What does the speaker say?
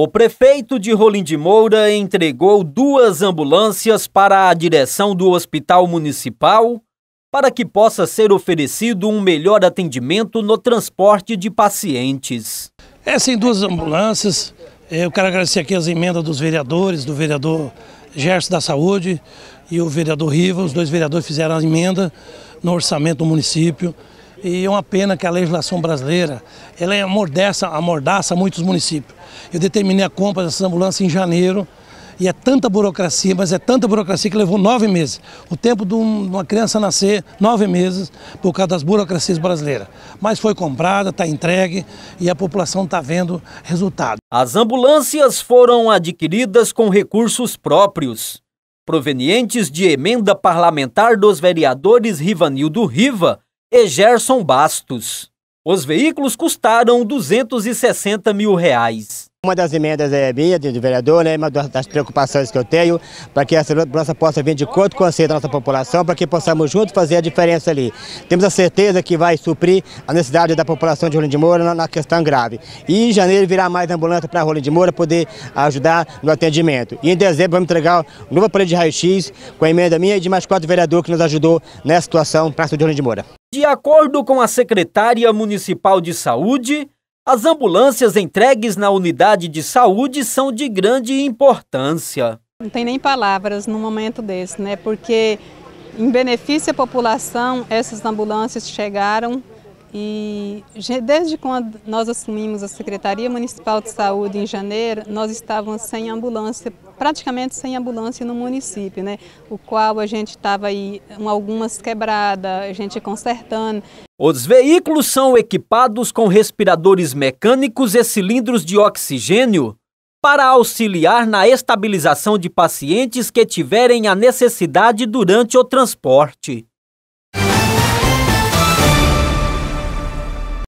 O prefeito de Rolim de Moura entregou duas ambulâncias para a direção do Hospital Municipal para que possa ser oferecido um melhor atendimento no transporte de pacientes. É, Essas duas ambulâncias, eh, eu quero agradecer aqui as emendas dos vereadores, do vereador Gerson da Saúde e o vereador Riva, os dois vereadores fizeram a emenda no orçamento do município. E é uma pena que a legislação brasileira, ela é amordaça, amordaça muitos municípios. Eu determinei a compra dessas ambulâncias em janeiro, e é tanta burocracia, mas é tanta burocracia que levou nove meses. O tempo de uma criança nascer, nove meses, por causa das burocracias brasileiras. Mas foi comprada, está entregue e a população está vendo resultado. As ambulâncias foram adquiridas com recursos próprios, provenientes de emenda parlamentar dos vereadores Rivanildo Riva e Gerson Bastos. Os veículos custaram 260 mil reais. Uma das emendas é minha, de vereador, né, uma das preocupações que eu tenho, para que essa ambulância possa vir de acordo com a da nossa população, para que possamos juntos fazer a diferença ali. Temos a certeza que vai suprir a necessidade da população de Rolim de Moura na questão grave. E em janeiro virá mais ambulância para Rolim de Moura poder ajudar no atendimento. E em dezembro vamos entregar um novo aparelho de raio-x com a emenda minha e de mais quatro vereadores que nos ajudou nessa situação para a de Rolim de Moura. De acordo com a secretária municipal de saúde, as ambulâncias entregues na unidade de saúde são de grande importância. Não tem nem palavras num momento desse, né? Porque em benefício à população, essas ambulâncias chegaram e desde quando nós assumimos a Secretaria Municipal de Saúde em janeiro, nós estávamos sem ambulância praticamente sem ambulância no município, né? O qual a gente estava aí com algumas quebradas, a gente consertando. Os veículos são equipados com respiradores mecânicos e cilindros de oxigênio para auxiliar na estabilização de pacientes que tiverem a necessidade durante o transporte.